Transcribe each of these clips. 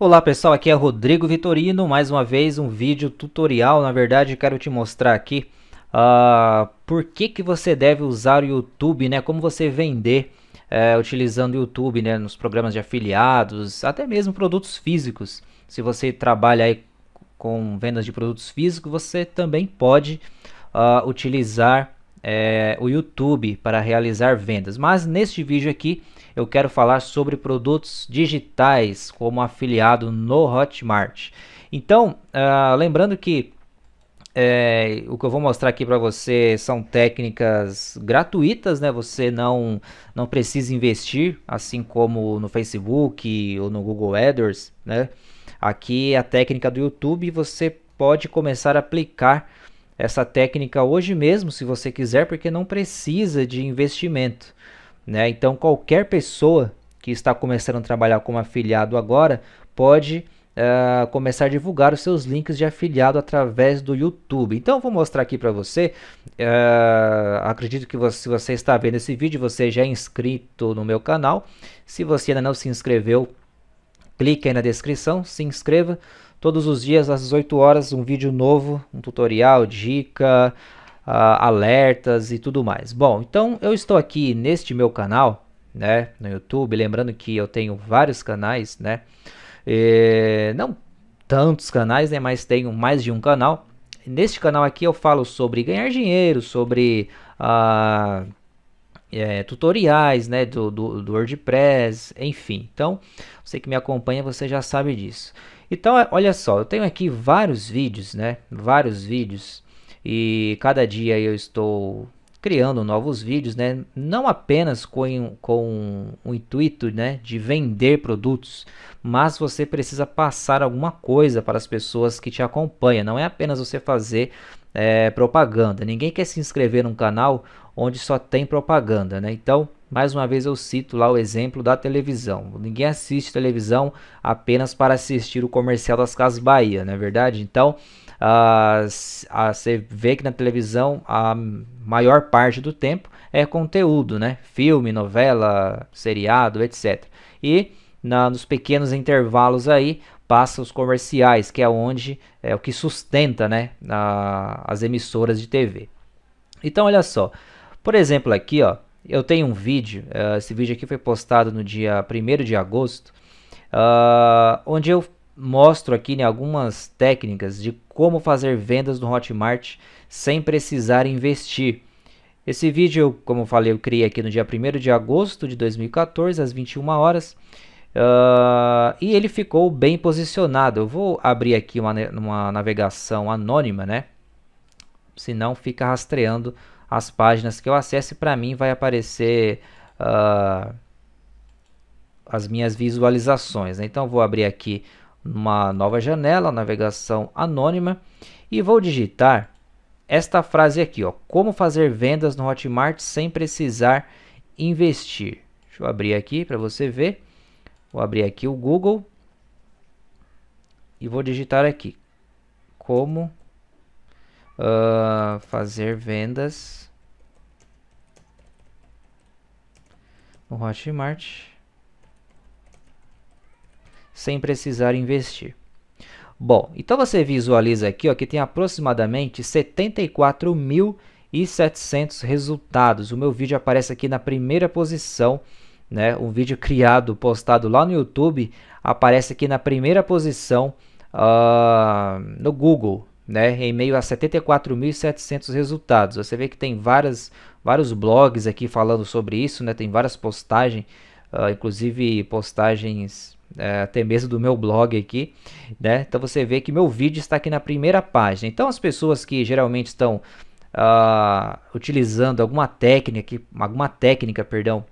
Olá pessoal, aqui é Rodrigo Vitorino, mais uma vez um vídeo tutorial, na verdade quero te mostrar aqui uh, por que, que você deve usar o YouTube, né? como você vender eh, utilizando o YouTube né? nos programas de afiliados, até mesmo produtos físicos, se você trabalha aí com vendas de produtos físicos, você também pode uh, utilizar é, o YouTube para realizar vendas. Mas neste vídeo aqui eu quero falar sobre produtos digitais como afiliado no Hotmart. Então, ah, lembrando que é, o que eu vou mostrar aqui para você são técnicas gratuitas, né? Você não, não precisa investir, assim como no Facebook ou no Google AdWords, né? Aqui é a técnica do YouTube você pode começar a aplicar essa técnica hoje mesmo, se você quiser, porque não precisa de investimento. Né? Então, qualquer pessoa que está começando a trabalhar como afiliado agora pode uh, começar a divulgar os seus links de afiliado através do YouTube. Então, vou mostrar aqui para você. Uh, acredito que você, se você está vendo esse vídeo, você já é inscrito no meu canal. Se você ainda não se inscreveu, clique aí na descrição, se inscreva. Todos os dias às 18 horas um vídeo novo, um tutorial, dica, uh, alertas e tudo mais. Bom, então eu estou aqui neste meu canal, né, no YouTube, lembrando que eu tenho vários canais, né, e, não tantos canais, né, mas tenho mais de um canal. Neste canal aqui eu falo sobre ganhar dinheiro, sobre uh, é, tutoriais né, do, do, do WordPress, enfim. Então, você que me acompanha, você já sabe disso. Então, é, olha só, eu tenho aqui vários vídeos, né? Vários vídeos e cada dia eu estou criando novos vídeos, né? Não apenas com, com o intuito, né, de vender produtos, mas você precisa passar alguma coisa para as pessoas que te acompanham. Não é apenas você fazer é, propaganda. Ninguém quer se inscrever num canal onde só tem propaganda, né? Então mais uma vez eu cito lá o exemplo da televisão. Ninguém assiste televisão apenas para assistir o comercial das Casas Bahia, não é verdade? Então, você vê que na televisão a maior parte do tempo é conteúdo, né? Filme, novela, seriado, etc. E na, nos pequenos intervalos aí passa os comerciais, que é onde é o que sustenta, né, a, as emissoras de TV. Então, olha só. Por exemplo, aqui, ó, eu tenho um vídeo, uh, esse vídeo aqui foi postado no dia 1 de agosto, uh, onde eu mostro aqui né, algumas técnicas de como fazer vendas no Hotmart sem precisar investir. Esse vídeo, como eu falei, eu criei aqui no dia 1 de agosto de 2014, às 21 horas. Uh, e ele ficou bem posicionado. Eu vou abrir aqui uma, uma navegação anônima, né? Senão fica rastreando as páginas que eu acesse, para mim vai aparecer uh, as minhas visualizações. Né? Então vou abrir aqui uma nova janela, navegação anônima e vou digitar esta frase aqui, ó, como fazer vendas no Hotmart sem precisar investir. Deixa eu abrir aqui para você ver. Vou abrir aqui o Google e vou digitar aqui como Uh, fazer vendas no Hotmart sem precisar investir. Bom, então você visualiza aqui ó, que tem aproximadamente 74.700 resultados. O meu vídeo aparece aqui na primeira posição, né? Um vídeo criado, postado lá no YouTube, aparece aqui na primeira posição uh, no Google, né, em meio a 74.700 resultados. Você vê que tem várias, vários blogs aqui falando sobre isso, né, tem várias postagens, uh, ah, inclusive postagens uh, até mesmo do meu blog aqui. Né? Então você vê que meu vídeo está aqui na primeira página. Então as pessoas que geralmente estão uh, utilizando alguma técnica, alguma técnica, perdão,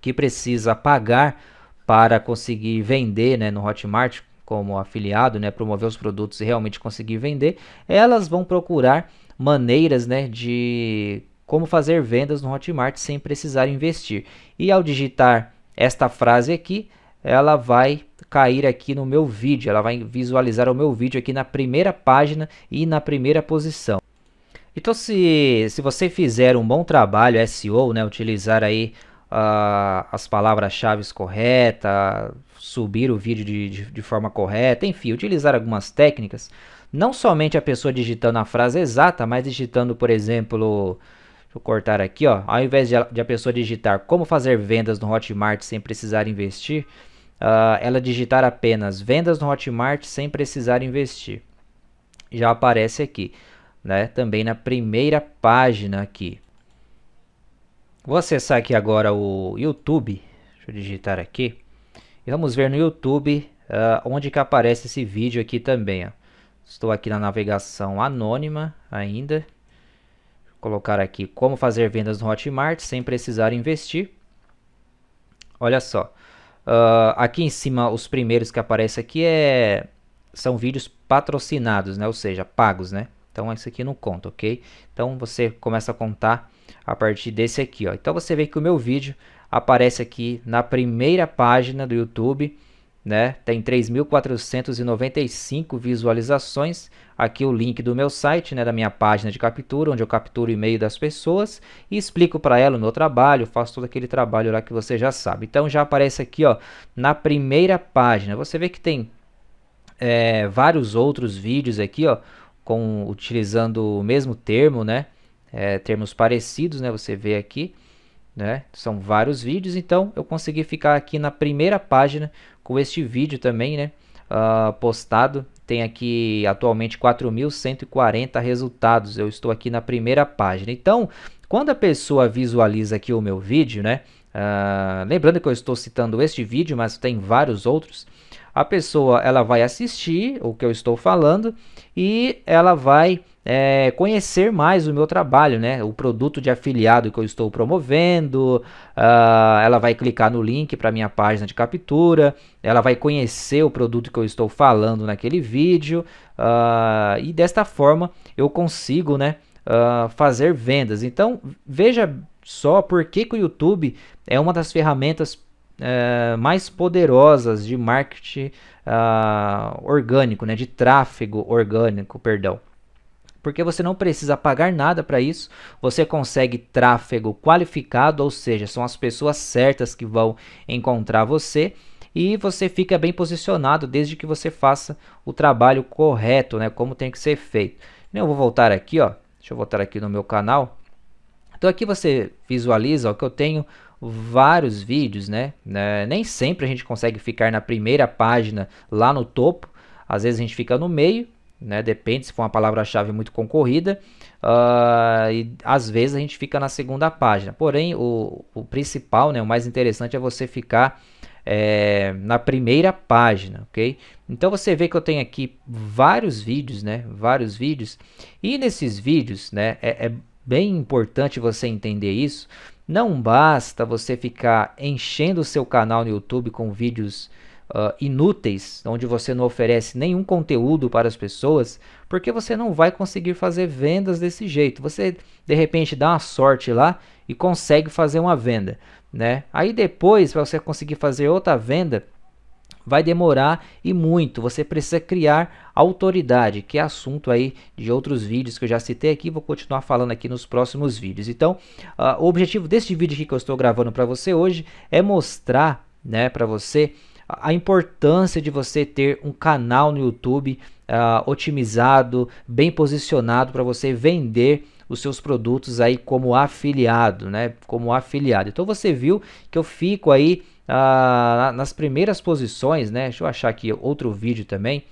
que precisa pagar para conseguir vender né, no Hotmart, como afiliado, né, promover os produtos e realmente conseguir vender, elas vão procurar maneiras, né, de como fazer vendas no Hotmart sem precisar investir. E ao digitar esta frase aqui, ela vai cair aqui no meu vídeo, ela vai visualizar o meu vídeo aqui na primeira página e na primeira posição. Então se, se você fizer um bom trabalho SEO, né, utilizar aí uh, as palavras-chave corretas, subir o vídeo de, de, de forma correta, enfim, utilizar algumas técnicas. Não somente a pessoa digitando a frase exata, mas digitando, por exemplo, eu cortar aqui, ó. Ao invés de a, de a, pessoa digitar como fazer vendas no Hotmart sem precisar investir, uh, ela digitar apenas vendas no Hotmart sem precisar investir. Já aparece aqui, né? Também na primeira página aqui. Vou acessar aqui agora o YouTube. Deixa eu digitar aqui. E vamos ver no YouTube uh, onde que aparece esse vídeo aqui também. Ó. Estou aqui na navegação anônima ainda. Vou colocar aqui como fazer vendas no Hotmart sem precisar investir. Olha só. Uh, aqui em cima os primeiros que aparecem aqui é... são vídeos patrocinados, né? ou seja, pagos. né? Então isso aqui não conta, ok? Então você começa a contar a partir desse aqui. Ó. Então você vê que o meu vídeo aparece aqui na primeira página do YouTube, né? Tem 3.495 visualizações. Aqui o link do meu site, né? da minha página de captura, onde eu capturo o e-mail das pessoas e explico para ela o meu trabalho, faço todo aquele trabalho lá que você já sabe. Então já aparece aqui ó, na primeira página. Você vê que tem é, vários outros vídeos aqui ó, com, utilizando o mesmo termo, né? é, termos parecidos, né? Você vê aqui, né? São vários vídeos, então eu consegui ficar aqui na primeira página com este vídeo também, né? Uh, postado. Tem aqui atualmente 4.140 resultados. Eu estou aqui na primeira página. Então, quando a pessoa visualiza aqui o meu vídeo, né? Uh, lembrando que eu estou citando este vídeo, mas tem vários outros a pessoa ela vai assistir o que eu estou falando e ela vai é, conhecer mais o meu trabalho, né? O produto de afiliado que eu estou promovendo, uh, ela vai clicar no link para minha página de captura, ela vai conhecer o produto que eu estou falando naquele vídeo uh, e desta forma eu consigo, né? Uh, fazer vendas. Então veja só por que, que o YouTube é uma das ferramentas é, mais poderosas de marketing uh, orgânico, né, de tráfego orgânico, perdão. Porque você não precisa pagar nada para isso, você consegue tráfego qualificado, ou seja, são as pessoas certas que vão encontrar você e você fica bem posicionado desde que você faça o trabalho correto, né, como tem que ser feito. Eu vou voltar aqui, ó. Deixa eu voltar aqui no meu canal. Então aqui você visualiza o que eu tenho vários vídeos, né? É, nem sempre a gente consegue ficar na primeira página lá no topo, às vezes a gente fica no meio, né? Depende se for uma palavra-chave muito concorrida. Uh, e às vezes a gente fica na segunda página. Porém, o, o principal, né, o mais interessante é você ficar é, na primeira página, ok? Então você vê que eu tenho aqui vários vídeos, né? Vários vídeos. E nesses vídeos, né? é, é bem importante você entender isso não basta você ficar enchendo o seu canal no YouTube com vídeos uh, inúteis, onde você não oferece nenhum conteúdo para as pessoas, porque você não vai conseguir fazer vendas desse jeito. Você de repente dá uma sorte lá e consegue fazer uma venda, né? Aí depois, para você conseguir fazer outra venda, vai demorar e muito. Você precisa criar autoridade, que é assunto aí de outros vídeos que eu já citei aqui, vou continuar falando aqui nos próximos vídeos. Então, uh, o objetivo deste vídeo aqui que eu estou gravando para você hoje é mostrar, né, para você a importância de você ter um canal no YouTube uh, otimizado, bem posicionado para você vender os seus produtos aí como afiliado, né? Como afiliado. Então você viu que eu fico aí ah, nas primeiras posições, né? Deixa eu achar aqui outro vídeo também.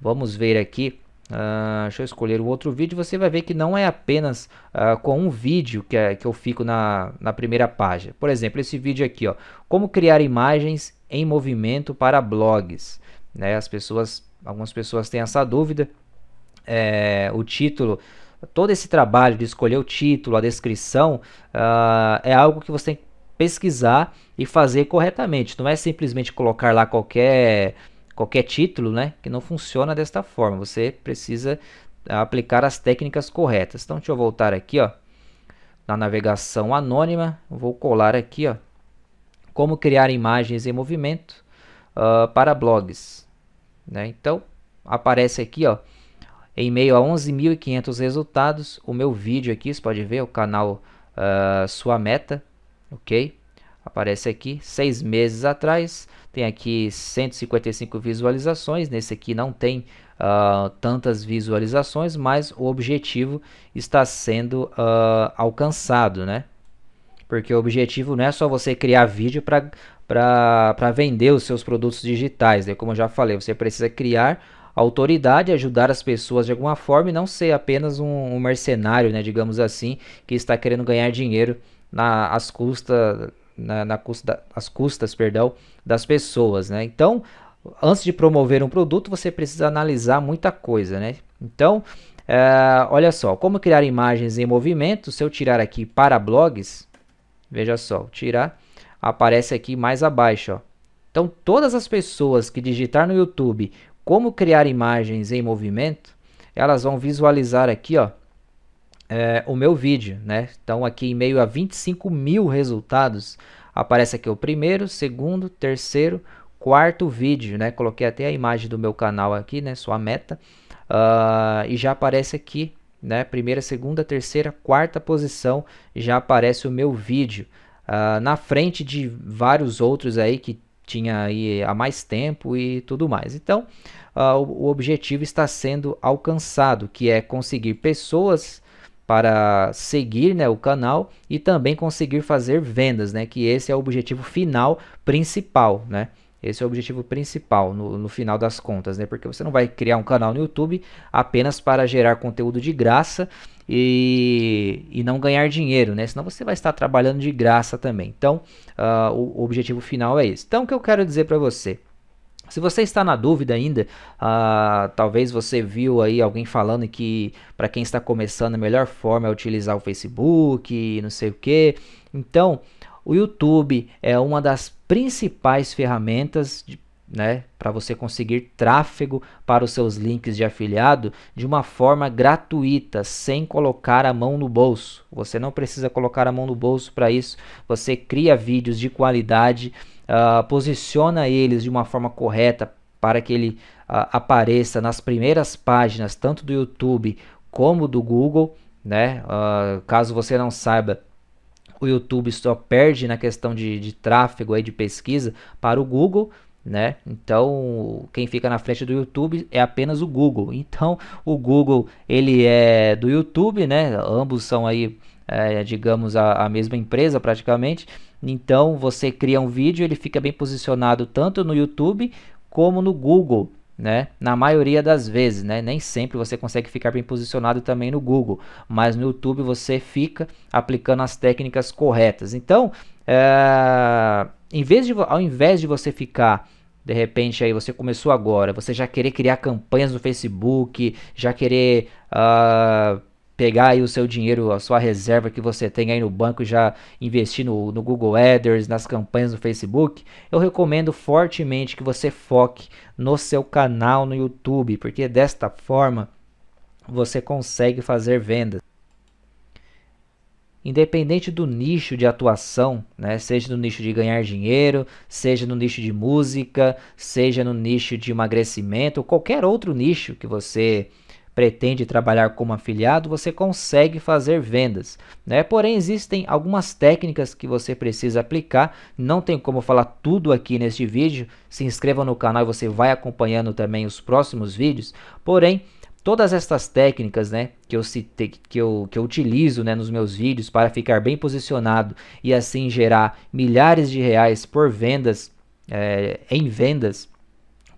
Vamos ver aqui. Uh, deixa eu escolher um outro vídeo. Você vai ver que não é apenas uh, com um vídeo que, é, que eu fico na, na primeira página. Por exemplo, esse vídeo aqui, ó, como criar imagens em movimento para blogs. Né? As pessoas, algumas pessoas têm essa dúvida. É, o título todo esse trabalho de escolher o título, a descrição, uh, é algo que você tem que pesquisar e fazer corretamente. Não é simplesmente colocar lá qualquer, qualquer título, né? Que não funciona desta forma. Você precisa aplicar as técnicas corretas. Então, deixa eu voltar aqui, ó, na navegação anônima. Vou colar aqui, ó, como criar imagens em movimento uh, para blogs. Né? Então, aparece aqui, ó, em meio a 11.500 resultados, o meu vídeo aqui, você pode ver, o canal uh, Sua Meta, ok? Aparece aqui, seis meses atrás, tem aqui 155 visualizações, nesse aqui não tem Uh, tantas visualizações, mas o objetivo está sendo uh, alcançado, né? Porque o objetivo não é só você criar vídeo para vender os seus produtos digitais, né? como eu já falei, você precisa criar autoridade, ajudar as pessoas de alguma forma e não ser apenas um, um mercenário, né, digamos assim, que está querendo ganhar dinheiro na, às, custa, na, na custa, custas perdão, das pessoas. Né? Então, antes de promover um produto, você precisa analisar muita coisa. Né? Então, é, olha só, como criar imagens em movimento, se eu tirar aqui para blogs, veja só, tirar, aparece aqui mais abaixo, ó. Então, todas as pessoas que digitar no YouTube como criar imagens em movimento, elas vão visualizar aqui, ó, é, o meu vídeo, né? Então aqui em meio a 25 mil resultados, aparece aqui o primeiro, segundo, terceiro, quarto vídeo, né? Coloquei até a imagem do meu canal aqui, né? Sua meta. Uh, e já aparece aqui, né? Primeira, segunda, terceira, quarta posição, já aparece o meu vídeo. Uh, na frente de vários outros aí que tinha aí há mais tempo e tudo mais. Então, uh, o, o objetivo está sendo alcançado, que é conseguir pessoas para seguir né, o canal e também conseguir fazer vendas, né, que esse é o objetivo final principal. Né? Esse é o objetivo principal no, no, final das contas, né? Porque você não vai criar um canal no YouTube apenas para gerar conteúdo de graça e, e não ganhar dinheiro, né? Senão você vai estar trabalhando de graça também. Então, uh, o, o objetivo final é esse. Então, o que eu quero dizer para você? Se você está na dúvida ainda, uh, talvez você viu aí alguém falando que para quem está começando a melhor forma é utilizar o Facebook, não sei o quê. Então, o YouTube é uma das principais ferramentas né, para você conseguir tráfego para os seus links de afiliado de uma forma gratuita, sem colocar a mão no bolso. Você não precisa colocar a mão no bolso para isso. Você cria vídeos de qualidade, uh, posiciona eles de uma forma correta para que ele uh, apareça nas primeiras páginas tanto do YouTube como do Google, né? Uh, caso você não saiba, o YouTube só perde na questão de, de tráfego aí de pesquisa para o Google, né? Então, quem fica na frente do YouTube é apenas o Google. Então, o Google, ele é do YouTube, né? Ambos são aí, é, digamos, a, a, mesma empresa praticamente. Então, você cria um vídeo, ele fica bem posicionado tanto no YouTube como no Google né? Na maioria das vezes, né? Nem sempre você consegue ficar bem posicionado também no Google, mas no YouTube você fica aplicando as técnicas corretas. Então, é... em vez de, ao invés de você ficar de repente aí você começou agora, você já querer criar campanhas no Facebook, já querer uh, pegar aí o seu dinheiro, a sua reserva que você tem aí no banco já investir no, no Google Ads, nas campanhas do Facebook, eu recomendo fortemente que você foque no seu canal no YouTube, porque desta forma você consegue fazer vendas. Independente do nicho de atuação, né? seja no nicho de ganhar dinheiro, seja no nicho de música, seja no nicho de emagrecimento, qualquer outro nicho que você pretende trabalhar como afiliado, você consegue fazer vendas. Né? Porém, existem algumas técnicas que você precisa aplicar. Não tem como falar tudo aqui neste vídeo. Se inscreva no canal e você vai acompanhando também os próximos vídeos. Porém, todas estas técnicas né, que, eu citei, que, eu, que eu utilizo né, nos meus vídeos para ficar bem posicionado e assim gerar milhares de reais por vendas, é, em vendas,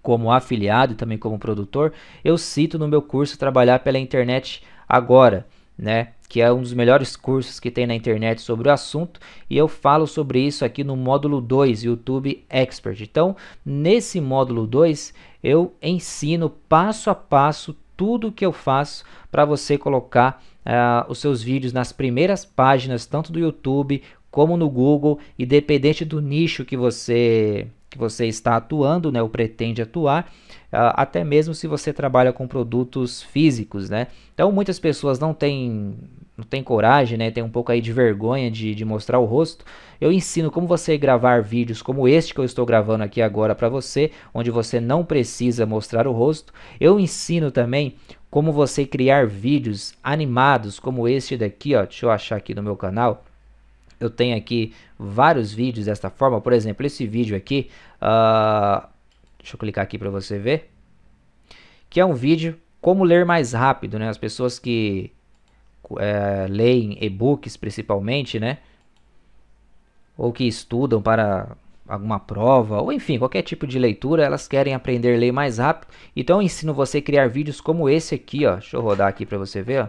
como afiliado e também como produtor, eu cito no meu curso Trabalhar pela Internet Agora, né? Que é um dos melhores cursos que tem na internet sobre o assunto, e eu falo sobre isso aqui no módulo 2, YouTube Expert. Então, nesse módulo 2, eu ensino passo a passo tudo o que eu faço para você colocar uh, os seus vídeos nas primeiras páginas, tanto do YouTube como no Google, independente do nicho que você que você está atuando, né, ou pretende atuar, ah, até mesmo se você trabalha com produtos físicos, né? Então muitas pessoas não têm não tem coragem, né? Tem um pouco aí de vergonha de, de mostrar o rosto. Eu ensino como você gravar vídeos como este que eu estou gravando aqui agora para você, onde você não precisa mostrar o rosto. Eu ensino também como você criar vídeos animados como este daqui, ó. Deixa eu achar aqui no meu canal eu tenho aqui vários vídeos desta forma. Por exemplo, esse vídeo aqui. Uh, deixa eu clicar aqui para você ver. Que é um vídeo como ler mais rápido, né? As pessoas que é, leem e-books principalmente, né? Ou que estudam para alguma prova, ou enfim, qualquer tipo de leitura, elas querem aprender a ler mais rápido. Então eu ensino você a criar vídeos como esse aqui, ó. Deixa eu rodar aqui para você ver, ó.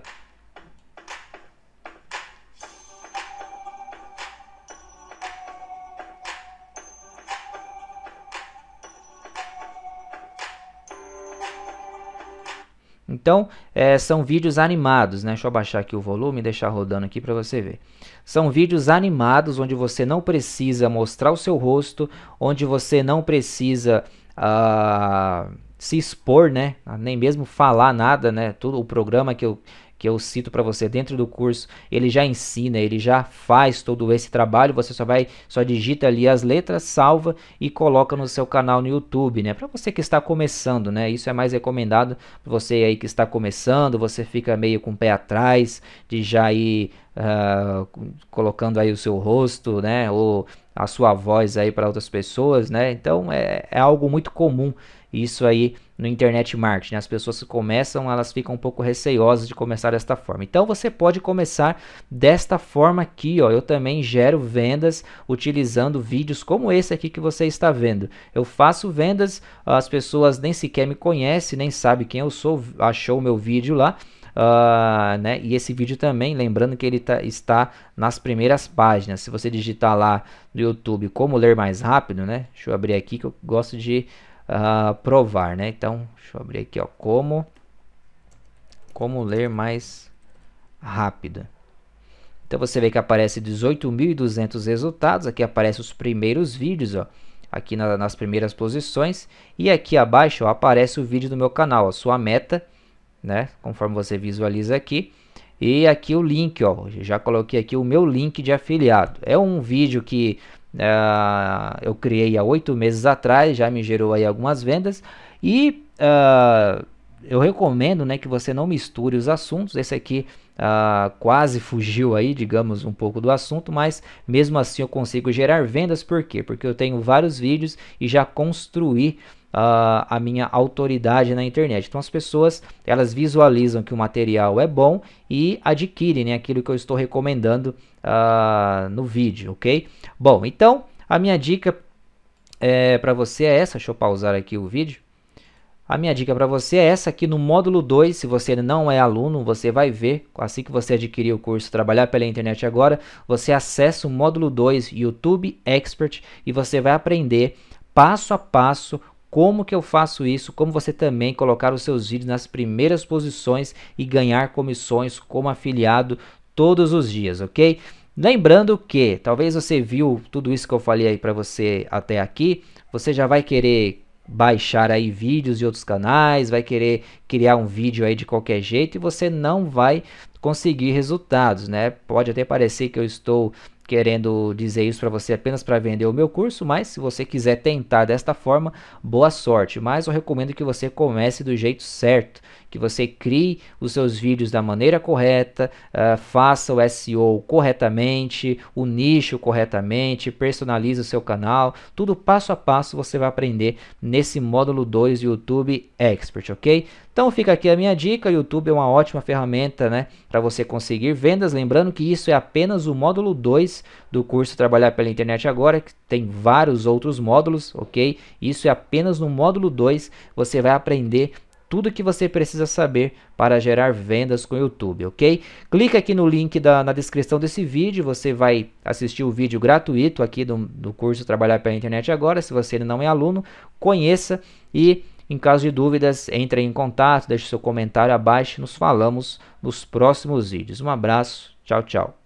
Então, é, são vídeos animados, né? Deixa eu abaixar aqui o volume e deixar rodando aqui para você ver. São vídeos animados onde você não precisa mostrar o seu rosto, onde você não precisa uh, se expor, né? Nem mesmo falar nada, né? Todo o programa que eu que eu cito para você dentro do curso, ele já ensina, ele já faz todo esse trabalho, você só vai só digita ali as letras, salva e coloca no seu canal no YouTube, né? Para você que está começando, né? Isso é mais recomendado você aí que está começando, você fica meio com o pé atrás de já ir Uh, colocando aí o seu rosto, né? Ou a sua voz aí para outras pessoas, né? Então é, é, algo muito comum isso aí no internet marketing. As pessoas que começam, elas ficam um pouco receiosas de começar desta forma. Então você pode começar desta forma aqui, ó. Eu também gero vendas utilizando vídeos como esse aqui que você está vendo. Eu faço vendas, as pessoas nem sequer me conhecem, nem sabem quem eu sou, achou o meu vídeo lá Uh, né? E esse vídeo também, lembrando que ele tá, está nas primeiras páginas. Se você digitar lá no YouTube como ler mais rápido, né? Deixa eu abrir aqui que eu gosto de uh, provar, né? Então, deixa eu abrir aqui, ó, como como ler mais rápido. Então você vê que aparece 18.200 resultados, aqui aparece os primeiros vídeos, ó, aqui na, nas primeiras posições, e aqui abaixo ó, aparece o vídeo do meu canal, a sua meta né? Conforme você visualiza aqui. E aqui o link, ó, já coloquei aqui o meu link de afiliado. É um vídeo que uh, eu criei há oito meses atrás, já me gerou aí algumas vendas. E uh, eu recomendo né, que você não misture os assuntos. Esse aqui ah, quase fugiu aí, digamos, um pouco do assunto, mas mesmo assim eu consigo gerar vendas. Por quê? Porque eu tenho vários vídeos e já construí uh, a minha autoridade na internet. Então as pessoas elas visualizam que o material é bom e adquirem né, aquilo que eu estou recomendando uh, no vídeo, ok? Bom, então a minha dica é, para você é essa. Deixa eu pausar aqui o vídeo. A minha dica para você é essa aqui no módulo 2. Se você não é aluno, você vai ver, assim que você adquirir o curso Trabalhar pela Internet Agora, você acessa o módulo 2 YouTube Expert e você vai aprender passo a passo como que eu faço isso? Como você também colocar os seus vídeos nas primeiras posições e ganhar comissões como afiliado todos os dias, ok? Lembrando que talvez você viu tudo isso que eu falei aí para você até aqui, você já vai querer baixar aí vídeos de outros canais, vai querer criar um vídeo aí de qualquer jeito e você não vai conseguir resultados, né? Pode até parecer que eu estou querendo dizer isso para você apenas para vender o meu curso, mas se você quiser tentar desta forma, boa sorte. Mas eu recomendo que você comece do jeito certo, que você crie os seus vídeos da maneira correta, uh, faça o SEO corretamente, o nicho corretamente, personalize o seu canal, tudo passo a passo você vai aprender nesse módulo 2 do YouTube Expert, ok? Então fica aqui a minha dica, YouTube é uma ótima ferramenta né, para você conseguir vendas, lembrando que isso é apenas o módulo 2 do curso Trabalhar pela Internet Agora, que tem vários outros módulos, ok? Isso é apenas no módulo 2, você vai aprender tudo que você precisa saber para gerar vendas com o YouTube, ok? Clica aqui no link da, na descrição desse vídeo, você vai assistir o vídeo gratuito aqui do, do curso Trabalhar pela Internet Agora, se você ainda não é aluno, conheça e em caso de dúvidas, entre em contato, deixe seu comentário abaixo. Nos falamos nos próximos vídeos. Um abraço, tchau, tchau.